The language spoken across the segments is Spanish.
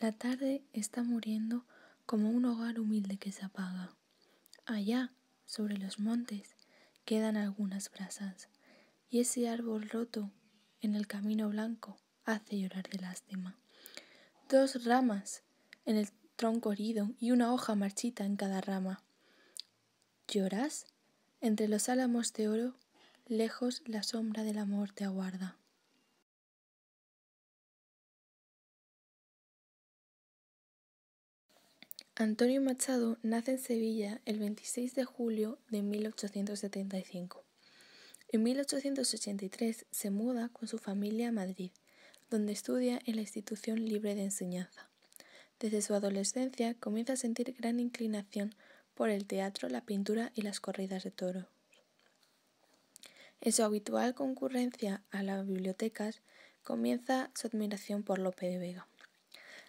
La tarde está muriendo como un hogar humilde que se apaga. Allá, sobre los montes, quedan algunas brasas, y ese árbol roto en el camino blanco hace llorar de lástima. Dos ramas en el tronco herido y una hoja marchita en cada rama. ¿Lloras? Entre los álamos de oro, lejos la sombra del amor te aguarda. Antonio Machado nace en Sevilla el 26 de julio de 1875. En 1883 se muda con su familia a Madrid, donde estudia en la Institución Libre de Enseñanza. Desde su adolescencia comienza a sentir gran inclinación por el teatro, la pintura y las corridas de toro. En su habitual concurrencia a las bibliotecas comienza su admiración por Lope de Vega.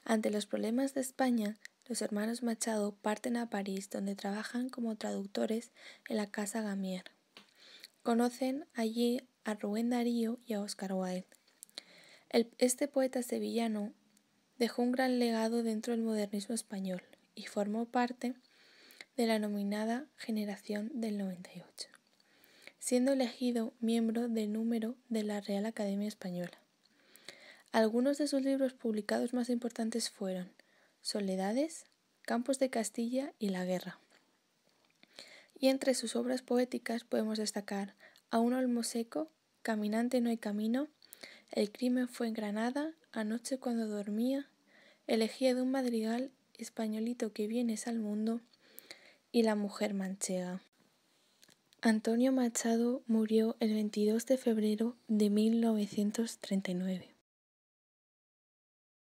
Ante los problemas de España, los hermanos Machado parten a París, donde trabajan como traductores en la Casa Gamier. Conocen allí a Rubén Darío y a Oscar Wilde. este poeta sevillano dejó un gran legado dentro del modernismo español y formó parte de la nominada Generación del 98, siendo elegido miembro del número de la Real Academia Española. Algunos de sus libros publicados más importantes fueron Soledades, Campos de Castilla y La Guerra. Y entre sus obras poéticas podemos destacar A un olmo seco, Caminante no hay camino, El crimen fue en Granada, Anoche cuando dormía, Elegía de un madrigal, Españolito que vienes al mundo y La mujer manchega. Antonio Machado murió el 22 de febrero de 1939.